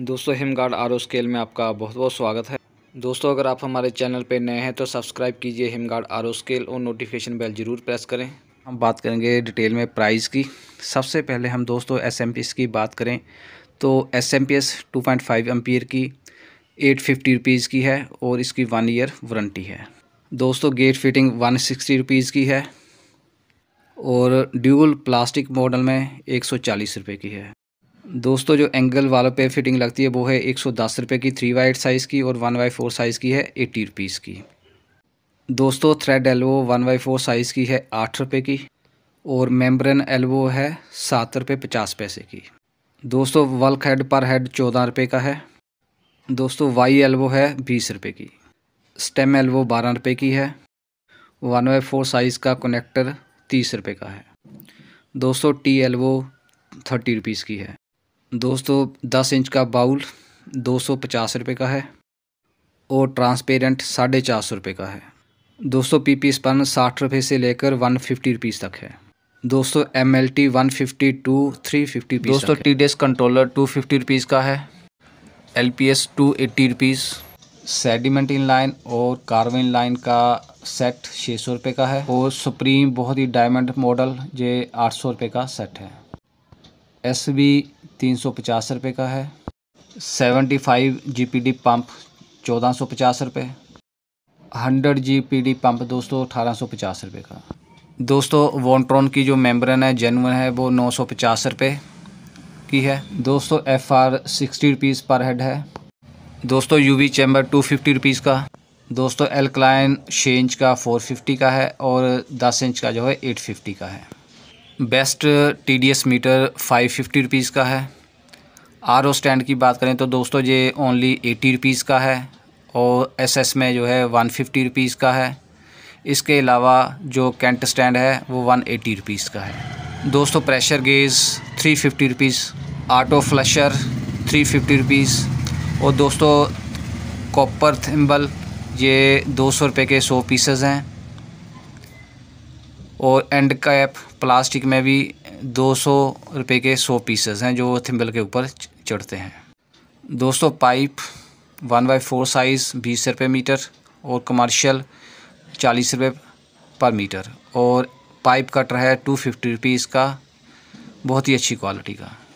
दोस्तों हिमगार्ड R scale में आपका बहुत बहुत स्वागत है दोस्तों अगर आप हमारे चैनल पर नए हैं तो सब्सक्राइब कीजिए हिमगार्ड आर स्केल और नोटिफिकेशन बेल जरूर प्रेस करें हम बात करेंगे डिटेल में प्राइस की सबसे पहले हम दोस्तों एस की बात करें तो S M P S two point five ampere की एट फिफ्टी रुपीज़ की है और इसकी वन ईयर वारंटी है दोस्तों gate fitting one sixty rupees की है और ड्यूबल प्लास्टिक मॉडल में एक सौ चालीस रुपये की है दोस्तों जो एंगल वालों पे फिटिंग लगती है वो है एक सौ दस रुपये की थ्री वाइट साइज़ की और वन बाई फोर साइज़ की है एट्टी रुपीज़ की दोस्तों thread elbow one by four size की है आठ रुपये की और मेम्ब्रेन एल्वो है सात रुपये पचास पैसे की दोस्तों वल्क हेड पर हेड चौदह रुपये का है दोस्तों वाई एल्वो है बीस रुपये की स्टेम एल्वो बारह रुपये की है वन बाई फोर साइज़ का कनेक्टर तीस रुपये का है दोस्तों टी एल्वो थर्टी रुपीज़ की है दोस्तों दस इंच का बाउल दो सौ पचास रुपये का है और ट्रांसपेरेंट साढ़े चार सौ रुपये का है दोस्तों पी पी स्पन साठ रुपये से लेकर वन फिफ्टी रुपीज़ तक है दोस्तों M L T one fifty two three fifty दोस्तों T D S controller two fifty rupees का है L P S two eighty rupees sediment in line और कार्विन लाइन का सेट छः सौ रुपये का है और सुप्रीम बहुत ही डायमंड मॉडल ये आठ सौ रुपये का सेट है एस बी तीन सौ पचास रुपये का है seventy five G P D pump चौदह सौ पचास रुपये hundred G P D pump दोस्तों अठारह सौ पचास रुपये का दोस्तों वॉन्ट्रॉन की जो मेम्बरन है जेनवन है वो नौ सौ पचास रुपये की है दोस्तों F R sixty rupees per head है दोस्तों U V chamber two fifty rupees का दोस्तों एल्कलाइन छः इंच का फ़ोर फिफ्टी का है और दस इंच का जो है एट फिफ्टी का है best S metre five fifty rupees का है आर ओ स्टैंड की बात करें तो दोस्तों ये ओनली एटी रुपीज़ का है और एसएस में जो है वन फिफ्टी रुपीज़ का है इसके अलावा जो कैंट स्टैंड है वो वन एटी रुपीज़ का है दोस्तों pressure gauge three fifty rupees auto flusher three fifty rupees और दोस्तों कॉपर थिम्बल ये दो सौ रुपये के सौ पीसेज़ हैं और एंड कैप प्लास्टिक में भी दो सौ रुपये के सौ पीसेस हैं जो थिम्बल के ऊपर चढ़ते हैं दोस्तों pipe one by four size बीस रुपये मीटर और कमर्शियल चालीस रुपये पर मीटर और पाइप कटर है टू फिफ्टी रुपीज़ का बहुत ही अच्छी क्वालिटी का